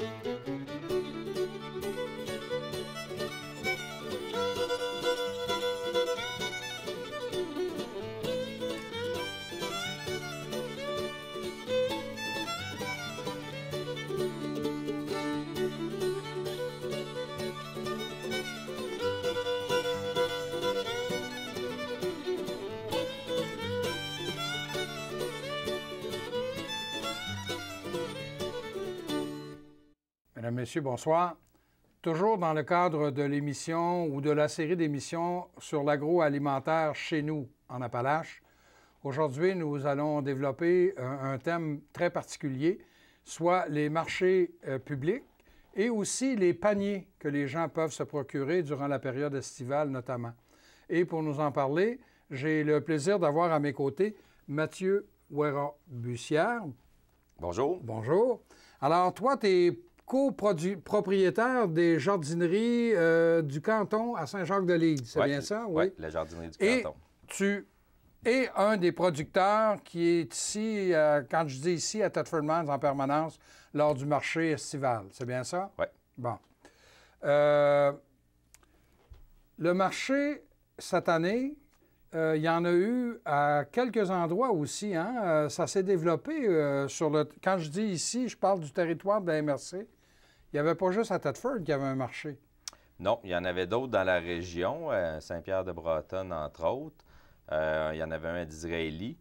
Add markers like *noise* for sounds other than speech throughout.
Thank you. Messieurs, bonsoir. Toujours dans le cadre de l'émission ou de la série d'émissions sur l'agroalimentaire chez nous en Appalaches, aujourd'hui nous allons développer euh, un, thème très particulier, soit les marchés euh, publics et aussi les paniers que les gens peuvent se procurer durant la période estivale notamment. Et pour nous en parler, j'ai le plaisir d'avoir à mes côtés Mathieu Ouera-Bussière. Bonjour. Bonjour. Alors, toi, tu es co-propriétaire des jardineries euh, du canton à Saint-Jacques-de-Lille. C'est bien ça? Oui, ouais, la jardinerie du Et Tu es un des producteurs qui est ici, euh, quand je dis ici, à thetford en permanence lors du marché estival. C'est bien ça? Oui. Bon. Euh, le marché, cette année, il y en a eu à quelques endroits aussi. Hein? ça s'est développé sur le. Quand je dis ici, je parle du territoire de la MRC. Il n'y avait pas juste à Thetford qu'il y avait un marché. Non, il y en avait d'autres dans la région, euh, Saint-Pierre-de-Bretonne, entre autres. Euh, il y en avait un à Disraeli.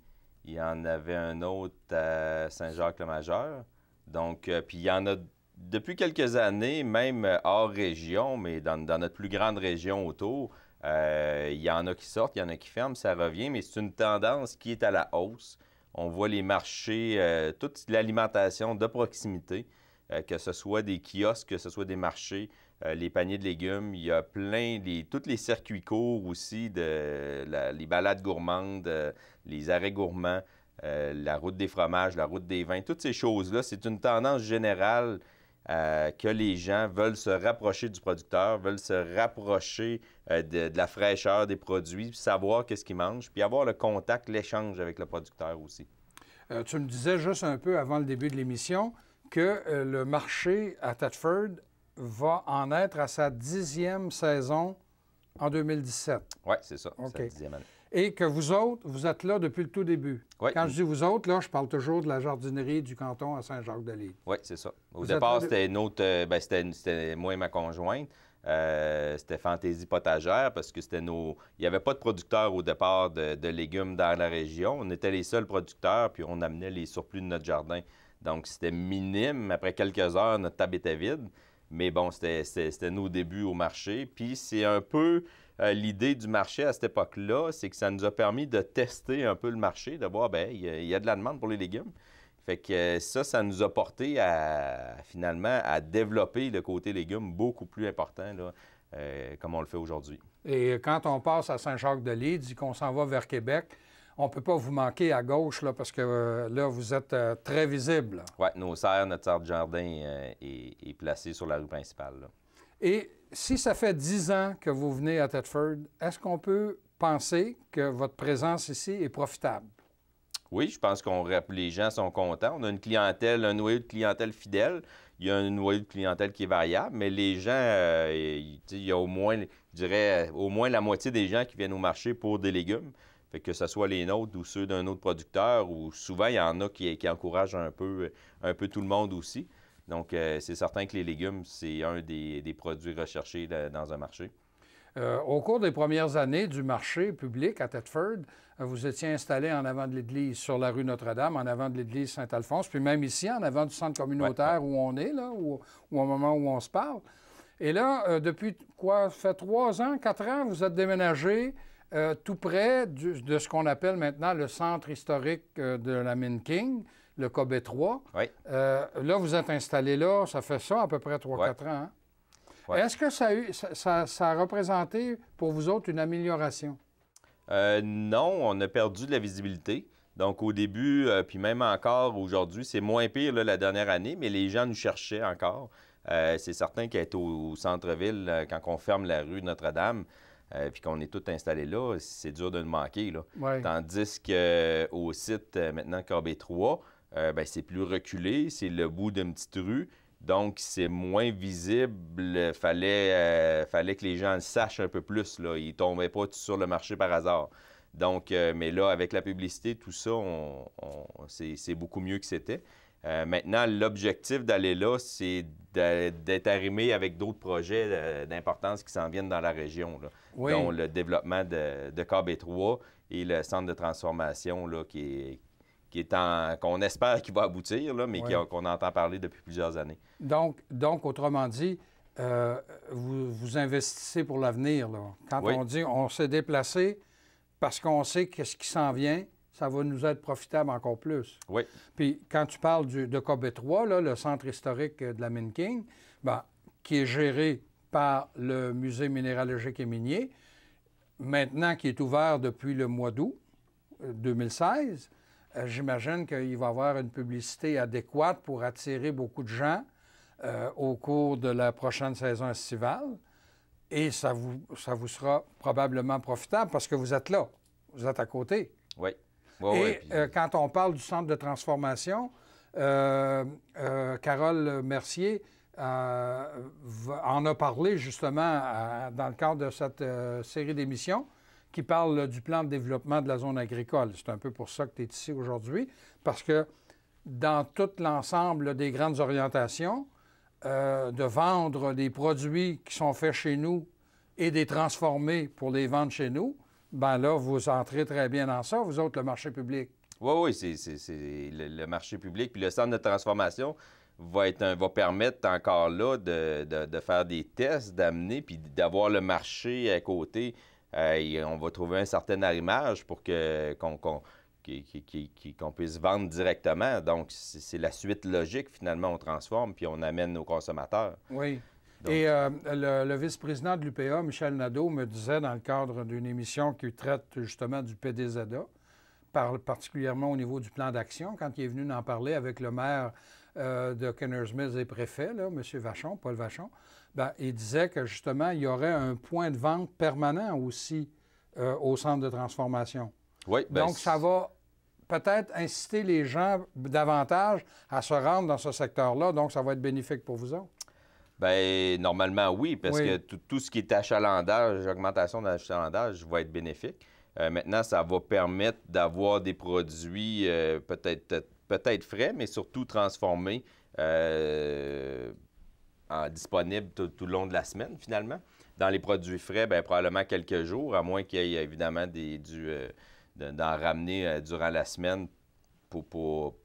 Il y en avait un autre à Saint-Jacques-le-Majeur. Donc, euh, puis il y en a depuis quelques années, même hors région, mais dans, notre plus grande région autour, il y en a qui sortent, il y en a qui ferment, ça revient, mais c'est une tendance qui est à la hausse. On voit les marchés, toute l'alimentation de proximité euh, que ce soit des kiosques, que ce soit des marchés, euh, les paniers de légumes. Il y a plein, les, tous les circuits courts aussi, de, les balades gourmandes, euh, les arrêts gourmands, la route des fromages, la route des vins, toutes ces choses-là, c'est une tendance générale que les gens veulent se rapprocher du producteur, veulent se rapprocher de, la fraîcheur des produits, savoir qu'est-ce qu'ils mangent, puis avoir le contact, l'échange avec le producteur aussi. tu me disais juste un peu avant le début de l'émission, que euh, le marché à Thetford va en être à sa dixième saison en 2017. Oui, c'est ça, Et que vous autres, vous êtes là depuis le tout début. Quand je dis vous autres, là, je parle toujours de la jardinerie du canton à Saint-Jacques-de-Lille. Oui, c'est ça. Au départ, c'était euh, ben, c'était moi et ma conjointe. Euh, c'était fantaisie potagère parce que c'était nos. Il n'y avait pas de producteurs au départ de, de, légumes dans la région. On était les seuls producteurs, puis on amenait les surplus de notre jardin donc, c'était minime. Après quelques heures, notre table était vide. Mais bon, c'était nos débuts au marché. Puis c'est un peu euh, l'idée du marché à cette époque-là, c'est que ça nous a permis de tester un peu le marché, de voir, bien, il y, a de la demande pour les légumes. Fait que euh, ça, ça nous a porté à, finalement, à développer le côté légumes beaucoup plus important, là, euh, comme on le fait aujourd'hui. Et quand on passe à saint jacques de dit qu'on s'en va vers Québec, on ne peut pas vous manquer à gauche là, parce que euh, là, vous êtes euh, très visible. Oui, nos serres, notre serre de jardin euh, est, placée sur la rue principale. Et si ça fait 10 ans que vous venez à Thetford, est-ce qu'on peut penser que votre présence ici est profitable? Oui, je pense qu'on les gens sont contents. On a une clientèle, un noyau de clientèle fidèle. Il y a un noyau de clientèle qui est variable, mais les gens, il y a au moins, dirais, au moins la moitié des gens qui viennent au marché pour des légumes que ce soit les nôtres ou ceux d'un autre producteur, ou souvent, il y en a qui, encouragent un peu, un peu tout le monde aussi. Donc, euh, c'est certain que les légumes, c'est un des, produits recherchés dans un marché. Euh, au cours des premières années du marché public à Thetford, euh, vous étiez installé en avant de l'église sur la rue Notre-Dame, en avant de l'église Saint-Alphonse, puis même ici, en avant du centre communautaire où on est, là, ou, au moment où on se parle. Et là, depuis quoi, ça fait trois ans, quatre ans, vous êtes déménagé euh, tout près de ce qu'on appelle maintenant le centre historique euh, de la Mine King, le COBE 3. Euh, là, vous êtes installé là, ça fait ça à peu près 3-4 ans. Hein. Est-ce que ça a, représenté pour vous autres une amélioration? non, on a perdu de la visibilité. Donc, au début, puis même encore aujourd'hui, c'est moins pire la dernière année, mais les gens nous cherchaient encore. c'est certain qu'être au, au centre-ville, quand on ferme la rue Notre-Dame, euh, puis qu'on est tout installé là, c'est dur de le manquer. Là. Tandis qu'au euh, site euh, maintenant KB3, ben, c'est plus reculé, c'est le bout d'une petite rue. Donc, c'est moins visible. Fallait, fallait que les gens le sachent un peu plus. Là. Ils ne tombaient pas sur le marché par hasard. Donc, mais là, avec la publicité, tout ça, c'est beaucoup mieux que c'était. Euh, maintenant, l'objectif d'aller là, c'est d'être arrimé avec d'autres projets euh, d'importance qui s'en viennent dans la région, dont le développement de, de KB3 et le centre de transformation qui qu'on espère qu'il va aboutir, mais qu'on entend parler depuis plusieurs années. Donc, donc autrement dit, euh, vous, vous, investissez pour l'avenir. Quand on dit on s'est déplacé parce qu'on sait qu'est-ce qui s'en vient, ça va nous être profitable encore plus. Oui. Puis quand tu parles du, de Kobe 3, le centre historique euh, de la Mine King, ben, qui est géré par le Musée minéralogique et minier, maintenant qui est ouvert depuis le mois d'août 2016, euh, euh, j'imagine qu'il va y avoir une publicité adéquate pour attirer beaucoup de gens au cours de la prochaine saison estivale. Et ça vous, ça vous sera probablement profitable parce que vous êtes là, vous êtes à côté. Oui et euh, quand on parle du centre de transformation, euh, euh, Carole Mercier en a parlé justement dans le cadre de cette série d'émissions qui parle du plan de développement de la zone agricole. C'est un peu pour ça que tu es ici aujourd'hui, parce que dans tout l'ensemble des grandes orientations, de vendre des produits qui sont faits chez nous et des transformer pour les vendre chez nous, ben là, vous entrez très bien dans ça, vous autres, le marché public. Oui, oui, c'est le, marché public. Puis le centre de transformation va, être va permettre encore là de, faire des tests, d'amener, puis d'avoir le marché à côté. Euh, et on va trouver un certain arrimage pour que qu'on puisse vendre directement. Donc, c'est la suite logique, finalement, on transforme, puis on amène nos consommateurs. Oui. Et euh, le, vice-président de l'UPA, Michel Nadeau, me disait dans le cadre d'une émission qui traite justement du PDZA, parle particulièrement au niveau du plan d'action, quand il est venu en parler avec le maire euh, de de Smith et préfet, M. Vachon, Paul Vachon, ben, il disait que justement, il y aurait un point de vente permanent aussi euh, au centre de transformation. Oui, ben, Donc, ça va peut-être inciter les gens davantage à se rendre dans ce secteur-là. Donc, ça va être bénéfique pour vous autres. Bien, normalement, oui, parce que tout, ce qui est achalandage, augmentation d'achalandage va être bénéfique. Euh, maintenant, ça va permettre d'avoir des produits euh, peut-être frais, mais surtout transformés euh, en disponibles tout, le long de la semaine, finalement. Dans les produits frais, bien, probablement quelques jours, à moins qu'il y ait évidemment d'en ramener durant la semaine pour,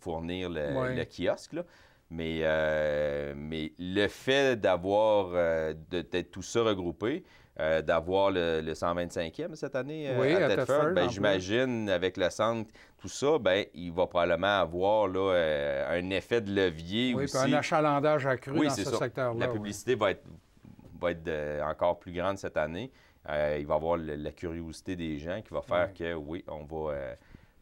fournir le, le kiosque. Là. Mais, euh, mais le fait d'avoir euh, de d'être tout ça regroupé, euh, d'avoir le, le, 125e cette année à, ben, j'imagine avec le centre, tout ça, ben, il va probablement avoir là, un effet de levier oui, aussi. un achalandage accru dans ce secteur-là. La publicité va être, va être encore plus grande cette année. il va y avoir la curiosité des gens qui va faire que, oui, on va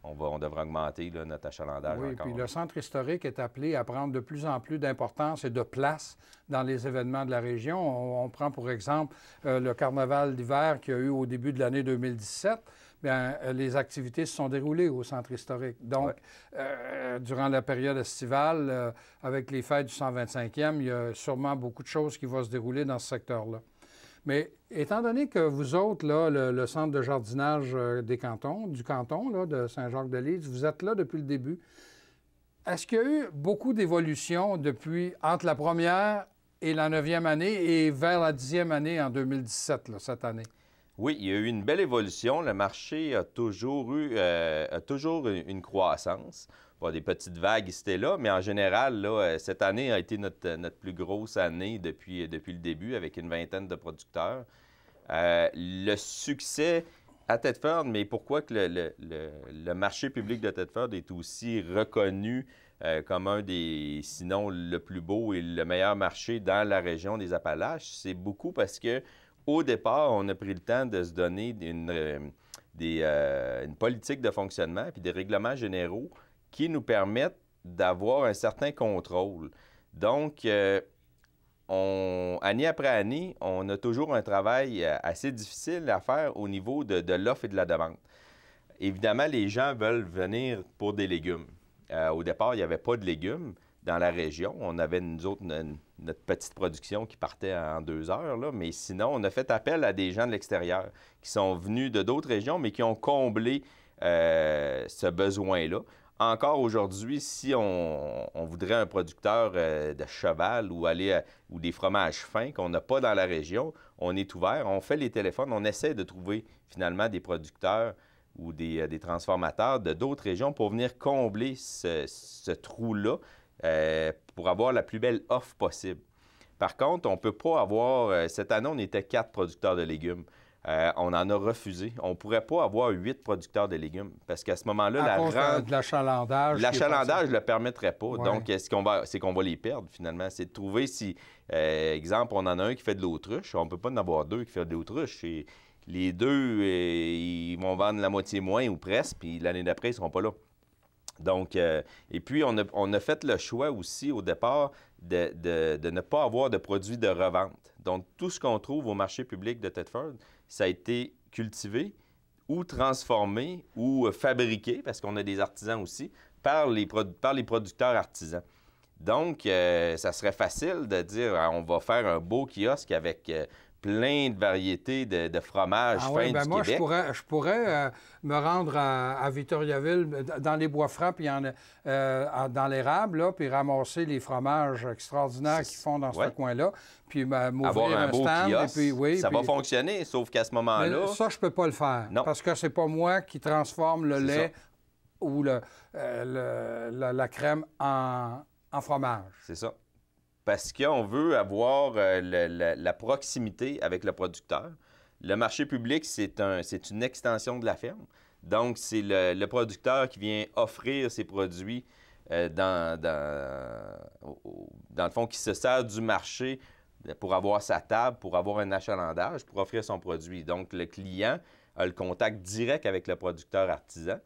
on, va, on devrait augmenter notre achalandage oui, encore. puis le centre historique est appelé à prendre de plus en plus d'importance et de place dans les événements de la région. On, prend pour exemple euh, le carnaval d'hiver qu'il y a eu au début de l'année 2017. Bien, euh, les activités se sont déroulées au centre historique. Donc, euh, durant la période estivale, avec les fêtes du 125e, il y a sûrement beaucoup de choses qui vont se dérouler dans ce secteur-là. Mais étant donné que vous autres, là, le, centre de jardinage euh, des cantons, du canton de Saint-Jacques-de-Lise, vous êtes là depuis le début. Est-ce qu'il y a eu beaucoup d'évolution depuis entre la première et la neuvième année et vers la dixième année en 2017, cette année? Oui, il y a eu une belle évolution. Le marché a toujours eu euh, toujours une croissance des petites vagues c'était là, mais en général, là, euh, cette année a été notre, euh, notre plus grosse année depuis, euh, depuis le début, avec une vingtaine de producteurs. le succès à Tedford, mais pourquoi que le, marché public de Tedford est aussi reconnu comme un des, sinon le plus beau et le meilleur marché dans la région des Appalaches, c'est beaucoup parce que au départ, on a pris le temps de se donner une, une politique de fonctionnement puis des règlements généraux qui nous permettent d'avoir un certain contrôle. Donc, euh, année après année, on a toujours un travail euh, assez difficile à faire au niveau de, l'offre et de la demande. Évidemment, les gens veulent venir pour des légumes. Euh, au départ, il n'y avait pas de légumes dans la région. On avait, nous notre petite production qui partait en deux heures, là. mais sinon, on a fait appel à des gens de l'extérieur qui sont venus de d'autres régions, mais qui ont comblé ce besoin-là encore aujourd'hui, si on, voudrait un producteur euh, de cheval ou aller ou des fromages fins qu'on n'a pas dans la région, on est ouvert, on fait les téléphones, on essaie de trouver finalement des producteurs ou des, euh, transformateurs de d'autres régions pour venir combler ce, trou-là euh, pour avoir la plus belle offre possible. Par contre, on ne peut pas avoir. cette année, on était quatre producteurs de légumes. Euh, on en a refusé. On ne pourrait pas avoir huit producteurs de légumes parce qu'à ce moment-là, la grande de l'achalandage. L'achalandage ne le permettrait pas. Donc, c'est -ce qu'on va... qu'on va les perdre finalement. C'est de trouver si, euh, exemple, on en a un qui fait de l'autruche. On ne peut pas en avoir deux qui font de l'autruche. les deux, euh, ils vont vendre la moitié moins ou presque, puis l'année d'après, ils ne seront pas là. Donc, et puis, on a, fait le choix aussi au départ de, ne pas avoir de produits de revente. Donc, tout ce qu'on trouve au marché public de Tetford ça a été cultivé ou transformé ou euh, fabriqué, parce qu'on a des artisans aussi, par les, par les producteurs artisans. Donc, euh, ça serait facile de dire, ah, on va faire un beau kiosque avec euh, plein de variétés de, fromages ah fins oui, ben moi, Je pourrais, je pourrais euh, me rendre à, à, Victoriaville, dans les bois francs, puis en, euh, dans l'érable, puis ramasser les fromages extraordinaires qu'ils font dans ce coin-là, puis ben, m'ouvrir un, stand, Ça va fonctionner, sauf qu'à ce moment-là... Ça, je peux pas le faire, parce que c'est pas moi qui transforme le lait ou euh, le, la, crème en fromage. C'est ça parce qu'on veut avoir euh, la, proximité avec le producteur. Le marché public, c'est une extension de la ferme. Donc, c'est le, producteur qui vient offrir ses produits euh, dans, le fond, qui se sert du marché pour avoir sa table, pour avoir un achalandage, pour offrir son produit. Donc, le client a le contact direct avec le producteur artisan,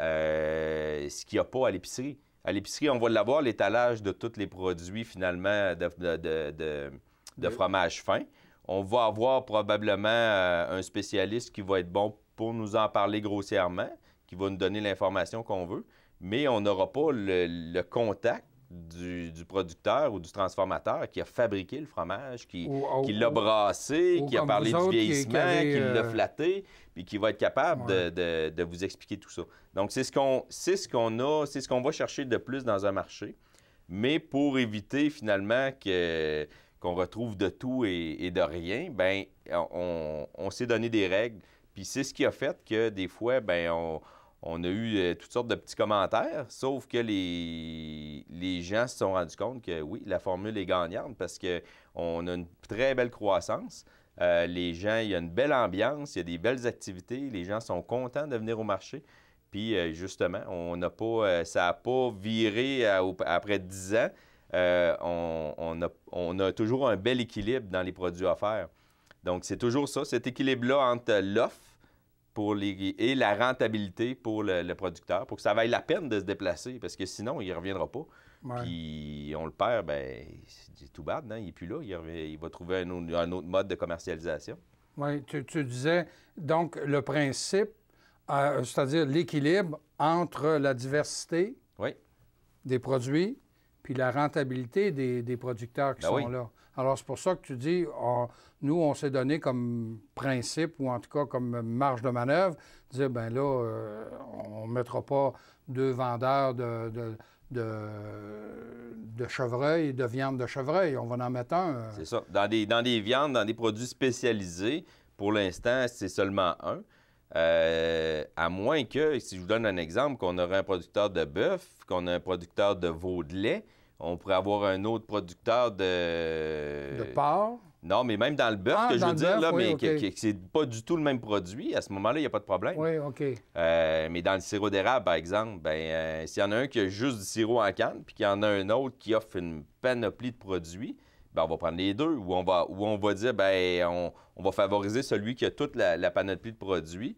euh, ce qu'il n'y a pas à l'épicerie. À l'épicerie, on va l'avoir, l'étalage de tous les produits, finalement, de, fromage fin. On va avoir probablement euh, un spécialiste qui va être bon pour nous en parler grossièrement, qui va nous donner l'information qu'on veut, mais on n'aura pas le contact du, producteur ou du transformateur qui a fabriqué le fromage, qui, l'a brassé, qui a parlé du vieillissement, qui, l'a euh, flatté, puis qui va être capable de, vous expliquer tout ça. Donc, c'est ce qu'on ce qu'on a, c'est ce qu'on va chercher de plus dans un marché, mais pour éviter finalement que qu'on retrouve de tout et, de rien, ben on, on s'est donné des règles. Puis c'est ce qui a fait que des fois, ben on, on a eu euh, toutes sortes de petits commentaires, sauf que les, gens se sont rendus compte que oui, la formule est gagnante parce qu'on a une très belle croissance. Euh, les gens, il y a une belle ambiance, il y a des belles activités, les gens sont contents de venir au marché. Puis euh, justement, on n'a pas, ça n'a pas viré après 10 ans. On, a, on a toujours un bel équilibre dans les produits offerts. Donc c'est toujours ça, cet équilibre-là entre l'offre pour et la rentabilité pour le, producteur, pour que ça vaille la peine de se déplacer, parce que sinon, il ne reviendra pas. Puis on le perd, ben c'est tout bad, hein, il n'est plus là. Il, va trouver un autre, mode de commercialisation. Oui, tu, tu disais, donc, le principe, euh, c'est-à-dire l'équilibre entre la diversité oui. des produits puis la rentabilité des, producteurs qui ben sont là. Alors, c'est pour ça que tu dis, nous, on s'est donné comme principe, ou en tout cas comme marge de manœuvre, dire, ben là, euh, on ne mettra pas deux vendeurs de, de de, de, chevreuil, de viande de chevreuil. On va en mettre un. Euh. C'est ça. Dans des, dans des viandes, dans des produits spécialisés, pour l'instant, c'est seulement un. Euh, à moins que, si je vous donne un exemple, qu'on aurait un producteur de bœuf, qu'on ait un producteur de veau de lait, on pourrait avoir un autre producteur de. De porc? Non, mais même dans le bœuf, ah, que je veux dire, là, mais c'est pas du tout le même produit, à ce moment-là, il n'y a pas de problème. Oui, OK. Euh, mais dans le sirop d'érable, par exemple, ben, euh, s'il y en a un qui a juste du sirop en canne, puis qu'il y en a un autre qui offre une panoplie de produits, ben, on va prendre les deux. Ou on va, ou on va dire, ben, on, va favoriser celui qui a toute la panoplie de produits.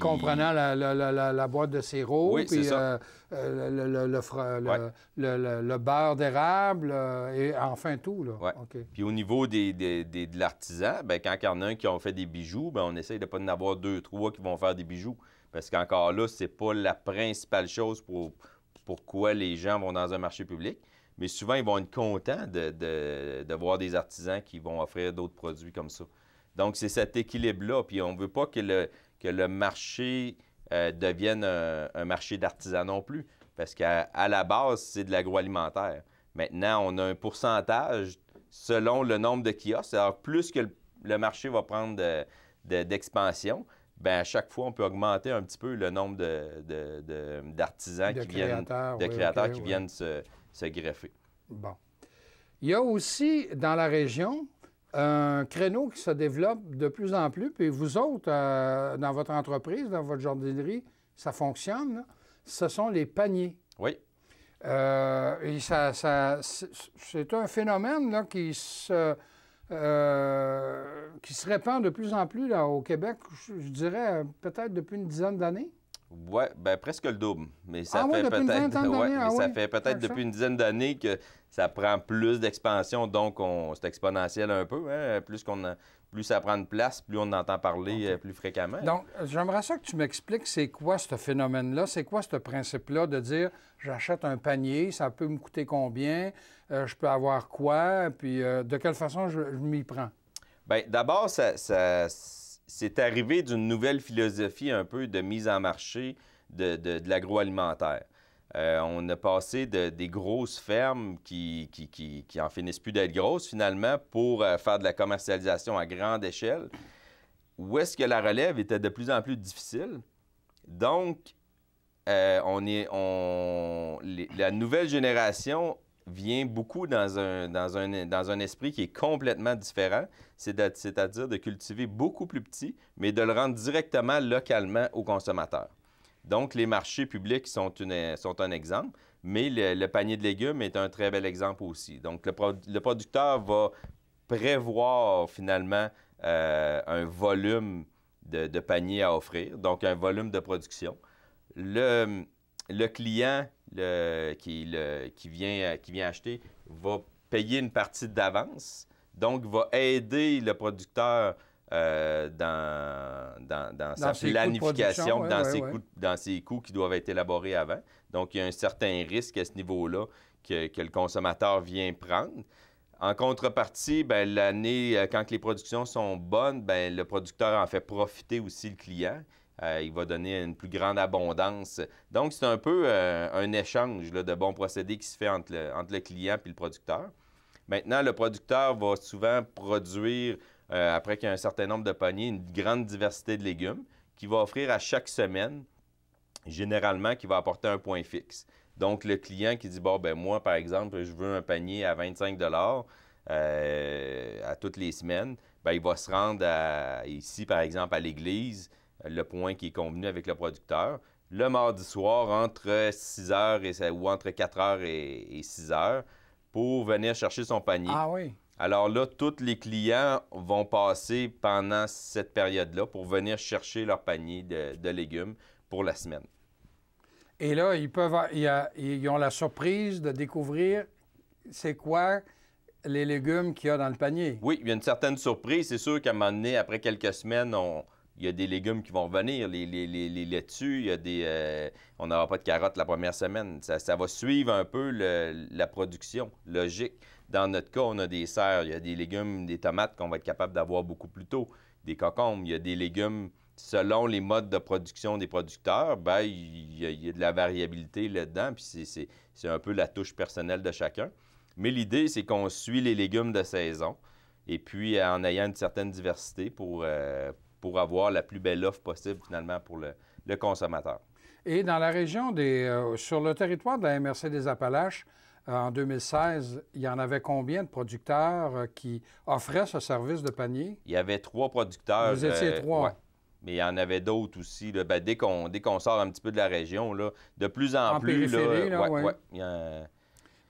Comprenant la, la, la, boîte de sirop, puis euh, euh, le, le, le, beurre d'érable, euh, et enfin tout. Là. Puis au niveau des, de l'artisan, ben, quand il y en a un qui ont fait des bijoux, ben, on essaye de ne pas en avoir deux, trois qui vont faire des bijoux. Parce qu'encore là, c'est pas la principale chose pour pourquoi les gens vont dans un marché public. Mais souvent, ils vont être contents de, de voir des artisans qui vont offrir d'autres produits comme ça. Donc, c'est cet équilibre-là. Puis on veut pas que le, que le marché euh, devienne un, marché d'artisans non plus, parce qu'à la base, c'est de l'agroalimentaire. Maintenant, on a un pourcentage selon le nombre de kiosques. Alors, plus que le, marché va prendre d'expansion, Bien, à chaque fois, on peut augmenter un petit peu le nombre d'artisans de, qui viennent, créateurs qui viennent se, se, greffer. Bon. Il y a aussi dans la région, un créneau qui se développe de plus en plus. Puis vous autres, euh, dans votre entreprise, dans votre jardinerie, ça fonctionne. Ce sont les paniers. Oui. Euh, et ça, c'est un phénomène euh, qui, se, répand de plus en plus au Québec, je dirais peut-être depuis une dizaine d'années. Oui, ben presque le double. Mais ça fait peut-être ça fait peut-être depuis une dizaine d'années que ça prend plus d'expansion, donc c'est exponentiel un peu. Hein. Plus qu'on plus ça prend de place, plus on entend parler euh, plus fréquemment. Donc, j'aimerais ça que tu m'expliques c'est quoi ce phénomène-là, c'est quoi ce principe-là de dire j'achète un panier, ça peut me coûter combien, euh, je peux avoir quoi, puis euh, de quelle façon je, m'y prends? Bien, d'abord, ça c'est arrivé d'une nouvelle philosophie un peu de mise en marché de, l'agroalimentaire. Euh, on a passé de, des grosses fermes qui, qui, en finissent plus d'être grosses, finalement, pour euh, faire de la commercialisation à grande échelle, où est-ce que la relève était de plus en plus difficile. Donc, euh, on est, on, la nouvelle génération vient beaucoup dans un, dans un, esprit qui est complètement différent, c'est-à-dire de cultiver beaucoup plus petit, mais de le rendre directement localement aux consommateurs. Donc, les marchés publics sont, une, sont un exemple, mais le, panier de légumes est un très bel exemple aussi. Donc, le, producteur va prévoir finalement euh, un volume de, de, panier à offrir, donc un volume de production. Le, le client euh, qui, vient, acheter va payer une partie d'avance, donc va aider le producteur euh, dans, sa planification, dans, ses Coûts, qui doivent être élaborés avant. Donc, il y a un certain risque à ce niveau-là que, le consommateur vient prendre. En contrepartie, ben, l'année, euh, quand les productions sont bonnes, ben, le producteur en fait profiter aussi le client. Euh, il va donner une plus grande abondance. Donc, c'est un peu euh, un échange de bons procédés qui se fait entre le, client et le producteur. Maintenant, le producteur va souvent produire, euh, après qu'il y a un certain nombre de paniers, une grande diversité de légumes qu'il va offrir à chaque semaine, généralement, qui va apporter un point fixe. Donc, le client qui dit, bon, ben moi, par exemple, je veux un panier à 25 à toutes les semaines, ben, il va se rendre ici, par exemple, à l'église le point qui est convenu avec le producteur. Le mardi soir, entre 6 heures et, ou entre 4 heures et, 6h, pour venir chercher son panier. Ah oui. Alors là, tous les clients vont passer pendant cette période-là pour venir chercher leur panier de, légumes pour la semaine. Et là, ils peuvent, ils ont la surprise de découvrir c'est quoi les légumes qu'il y a dans le panier. Oui, il y a une certaine surprise. C'est sûr qu'à un moment donné, après quelques semaines, on, il y a des légumes qui vont revenir, les, les, les, laitues, il y a des, euh, on n'aura pas de carottes la première semaine. Ça, va suivre un peu la production, logique. Dans notre cas, on a des serres, il y a des légumes, des tomates qu'on va être capable d'avoir beaucoup plus tôt, des cocombes, il y a des légumes, selon les modes de production des producteurs, ben, il, y a, de la variabilité là-dedans, puis c'est un peu la touche personnelle de chacun. Mais l'idée, c'est qu'on suit les légumes de saison, et puis euh, en ayant une certaine diversité pour... Euh, pour avoir la plus belle offre possible finalement pour le, consommateur. Et dans la région des... Euh, sur le territoire de la MRC des Appalaches, euh, en 2016, il y en avait combien de producteurs euh, qui offraient ce service de panier? Il y avait trois producteurs. Vous étiez trois. Mais il y en avait d'autres aussi. Ben, dès qu'on sort un petit peu de la région, de plus en, plus... Là, Il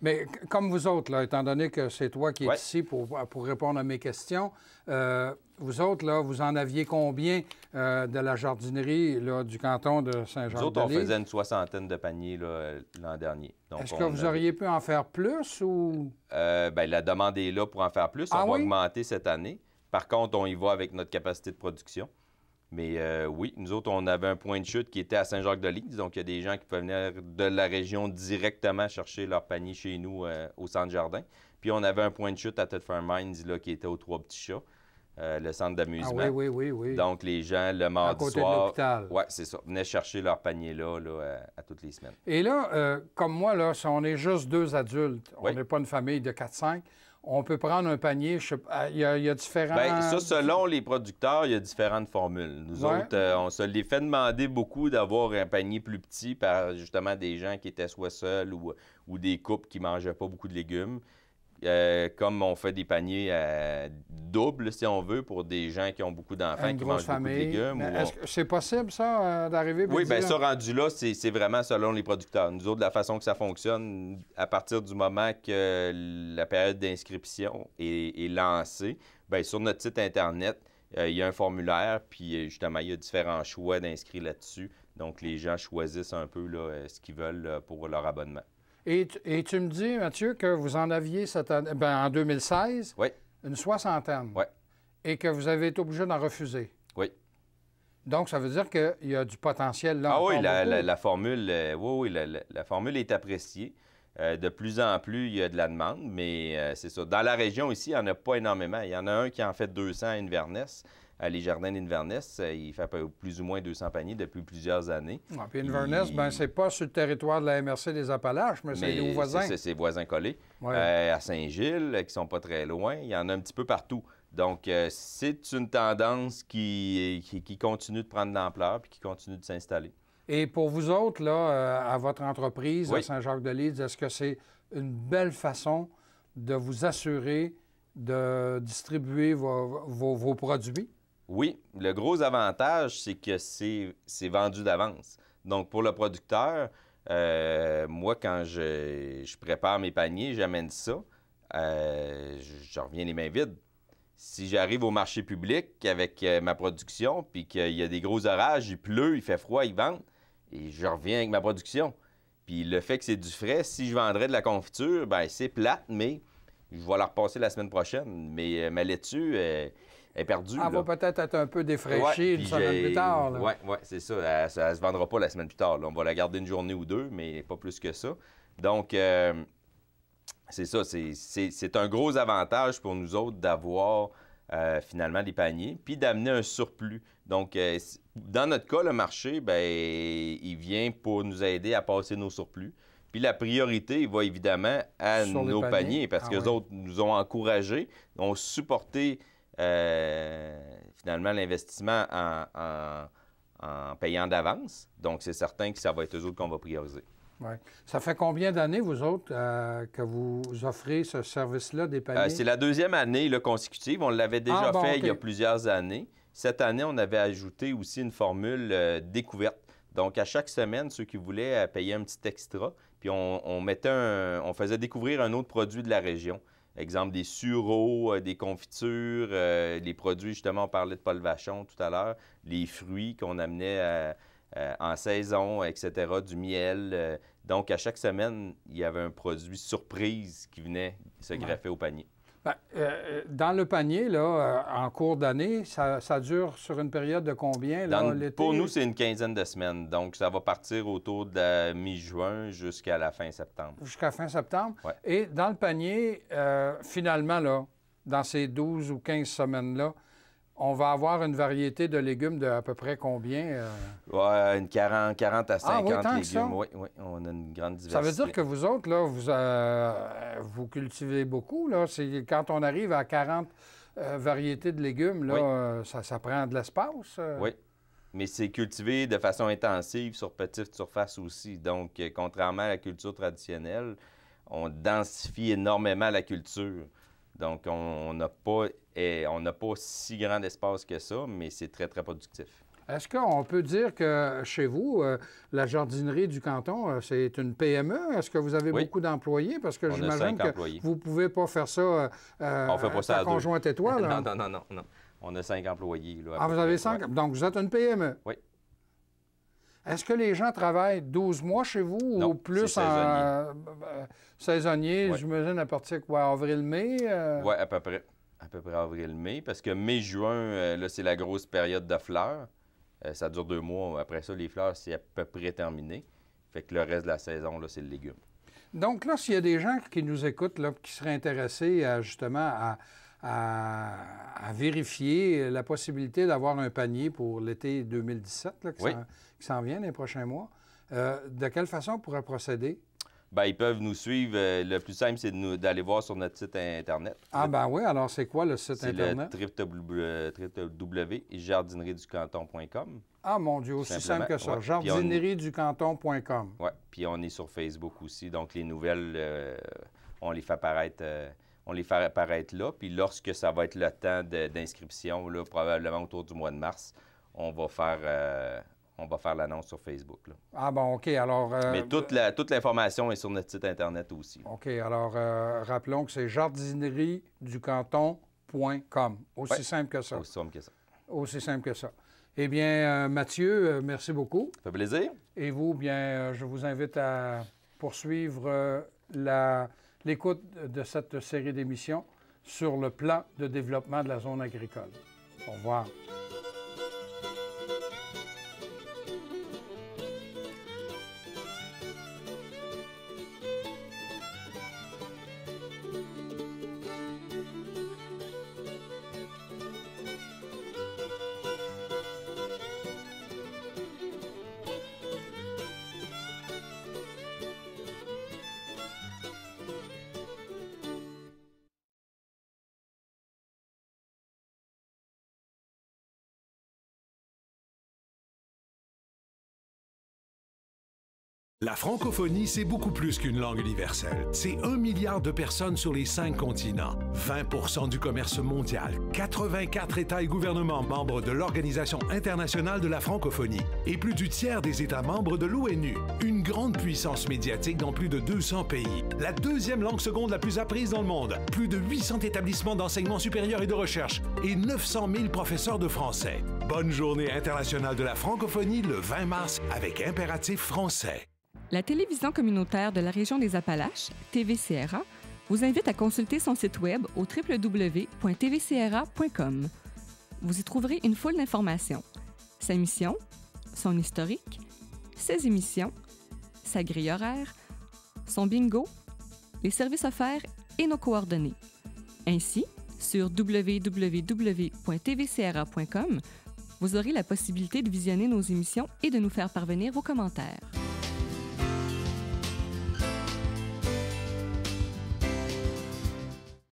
mais comme vous autres, étant donné que c'est toi qui es ici pour, euh, pour répondre à mes questions, euh, vous autres, là, vous en aviez combien euh, de la jardinerie du canton de Saint-Jean? Nous autres, on faisait une soixantaine de paniers l'an dernier. Est-ce que vous auriez pu en faire plus ou? ben, la demande est là pour en faire plus. Ah on va augmenter cette année. Par contre, on y va avec notre capacité de production. Mais euh, oui, nous autres, on avait un point de chute qui était à Saint-Jacques-de-Lise. Donc, il y a des gens qui peuvent venir de la région directement chercher leur panier chez nous euh, au centre jardin. Puis, on avait un point de chute à Tetford Mines là, qui était aux Trois Petits Chats. Euh, le centre d'amusement. Ah oui, oui, oui, oui, Donc, les gens, le mardi à côté De l'hôpital. c'est ça. Venaient chercher leur panier là, là à, toutes les semaines. Et là, comme moi, là, on est juste deux adultes, on n'est pas une famille de 4-5, on peut prendre un panier. Ah, il, y a, Bien, ça, selon les producteurs, il y a différentes formules. Nous autres, euh, on se les fait demander beaucoup d'avoir un panier plus petit par justement des gens qui étaient soit seuls ou, des couples qui mangeaient pas beaucoup de légumes. Euh, comme on fait des paniers à euh, double, si on veut, pour des gens qui ont beaucoup d'enfants, qui mangent beaucoup de légumes. que C'est possible, ça, euh, d'arriver? Oui, bien, ça, rendu là, c'est vraiment selon les producteurs. Nous autres, la façon que ça fonctionne, à partir du moment que la période d'inscription est, lancée, bien, sur notre site Internet, il y a un formulaire, puis justement, il y a différents choix d'inscrire là-dessus. Donc, les gens choisissent un peu là, ce qu'ils veulent pour leur abonnement. Et, tu me dis, Mathieu, que vous en aviez eh ben, en 2016 une soixantaine. Et que vous avez été obligé d'en refuser. Oui. Donc, ça veut dire qu'il y a du potentiel là. Ah oui, la, formule, euh, oui, la, formule est appréciée. Euh, de plus en plus, il y a de la demande, mais euh, c'est ça. Dans la région ici, il n'y en a pas énormément. Il y en a un qui en fait 200 à Inverness les jardins d'Inverness. Euh, il fait plus ou moins 200 paniers depuis plusieurs années. puis Inverness, ben, c'est pas sur le territoire de la MRC des Appalaches, mais, c'est les voisins. C'est ses voisins collés. Euh, à Saint-Gilles, euh, qui sont pas très loin. Il y en a un petit peu partout. Donc, c'est une tendance qui, continue de prendre d'ampleur puis qui continue de s'installer. Et pour vous autres, là, à votre entreprise, à Saint-Jacques-de-Lise, est-ce que c'est une belle façon de vous assurer de distribuer vos produits? Oui, le gros avantage, c'est que c'est vendu d'avance. Donc, pour le producteur, euh, moi, quand je, prépare mes paniers, j'amène ça, euh, je, reviens les mains vides. Si j'arrive au marché public avec euh, ma production, puis qu'il y a des gros orages, il pleut, il fait froid, il vente, et je reviens avec ma production. Puis le fait que c'est du frais, si je vendrais de la confiture, ben c'est plate, mais je vais la repasser la semaine prochaine. Mais ma laitue, est Elle va peut-être être un peu défraîchie une semaine plus tard. Oui, ouais, c'est ça. Ça ne se vendra pas la semaine plus tard. On va la garder une journée ou deux, mais pas plus que ça. Donc, euh, c'est ça. C'est un gros avantage pour nous autres d'avoir euh, finalement des paniers, puis d'amener un surplus. Donc, euh, dans notre cas, le marché, ben, il vient pour nous aider à passer nos surplus. Puis la priorité va évidemment à nos paniers, parce ah que les autres nous ont encouragés, ont supporté euh, finalement l'investissement en, payant d'avance. Donc, c'est certain que ça va être eux autres qu'on va prioriser. Ça fait combien d'années, vous autres, euh, que vous offrez ce service-là des euh, paniers? c'est la deuxième année consécutive. On l'avait déjà ah, fait il y a plusieurs années. Cette année, on avait ajouté aussi une formule découverte. Donc, à chaque semaine, ceux qui voulaient payer un petit extra, puis on, mettait on faisait découvrir un autre produit de la région exemple des sureaux, euh, des confitures, euh, les produits, justement, on parlait de Paul Vachon tout à l'heure, les fruits qu'on amenait euh, en saison, etc., du miel. donc, à chaque semaine, il y avait un produit surprise qui venait se greffer au panier. Bien, euh, euh, dans le panier, là, euh, en cours d'année, ça, dure sur une période de combien? pour nous, c'est une quinzaine de semaines. Donc, ça va partir autour de mi-juin jusqu'à la fin septembre. Jusqu'à fin septembre. Ouais. Et dans le panier, finalement, là, dans ces 12 ou 15 semaines-là, on va avoir une variété de légumes de à peu près combien? Euh? une 40, 40 à 50 ah, oui, légumes. Oui, on a une grande diversité. Ça veut dire que vous autres, là, vous, euh, euh, vous cultivez beaucoup. Là. quand on arrive à 40 variétés de légumes, là, ça, ça, prend de l'espace. Oui. Mais c'est cultivé de façon intensive sur petite surface aussi. Donc, contrairement à la culture traditionnelle, on densifie énormément la culture. Donc, on n'a pas, eh, on n'a pas si grand espace que ça, mais c'est très, très productif. Est-ce qu'on peut dire que chez vous, euh, la jardinerie du canton, euh, c'est une PME? Est-ce que vous avez beaucoup d'employés? Parce que j'imagine que vous ne pouvez pas faire ça, euh, euh on fait conjointe étoile. *laughs* Hein? non, non, non, non, On a cinq employés. Là, ah, vous avez cinq? Donc, vous êtes une PME? Oui. Est-ce que les gens travaillent 12 mois chez vous ou plus saisonnier. en saisonnier, euh, euh, j'imagine, à partir quoi, avril-mai? Euh? Oui, à peu près. À peu près avril-mai, parce que mai-juin, là, c'est la grosse période de fleurs. ça dure deux mois. Après ça, les fleurs, c'est à peu près terminé. Fait que le reste de la saison, là, c'est le légume. Donc là, s'il y a des gens qui nous écoutent, là, qui seraient intéressés à, justement à, à, vérifier la possibilité d'avoir un panier pour l'été 2017 qui s'en vient les prochains mois. Euh, de quelle façon on pourrait procéder? Bien, ils peuvent nous suivre. Euh, le plus simple, c'est d'aller voir sur notre site Internet. Ah, ben oui. Alors, c'est quoi le site Internet? www.jardinerieducanton.com. Euh, ah, mon Dieu, aussi simple que ça. Jardinerieducanton.com. Oui. Puis on est sur Facebook aussi. Donc, les nouvelles, on les fait apparaître on les fait apparaître là. Puis lorsque ça va être le temps d'inscription, probablement autour du mois de mars, on va faire, euh, on va faire l'annonce sur Facebook. Ah bon, OK. Alors, euh, Mais toute, la, toute l'information est sur notre site Internet aussi. OK. Alors, euh, rappelons que c'est jardinerie du Aussi simple que ça. Aussi simple que ça. Aussi simple que ça. Eh bien, Mathieu, merci beaucoup. Ça fait plaisir. Et vous, bien, je vous invite à poursuivre la l'écoute de cette série d'émissions sur le plan de développement de la zone agricole. Au revoir. La francophonie, c'est beaucoup plus qu'une langue universelle. C'est un milliard de personnes sur les cinq continents, 20 du commerce mondial, 84 États et gouvernements membres de l'Organisation internationale de la francophonie et plus du tiers des États membres de l'ONU. Une grande puissance médiatique dans plus de 200 pays. La deuxième langue seconde la plus apprise dans le monde. Plus de 800 établissements d'enseignement supérieur et de recherche et 900 000 professeurs de français. Bonne journée internationale de la francophonie le 20 mars avec impératif français. La télévision communautaire de la région des Appalaches, TVCRA, vous invite à consulter son site web au www.tvcra.com. Vous y trouverez une foule d'informations. Sa mission, son historique, ses émissions, sa grille horaire, son bingo, les services offerts et nos coordonnées. Ainsi, sur www.tvcra.com, vous aurez la possibilité de visionner nos émissions et de nous faire parvenir vos commentaires.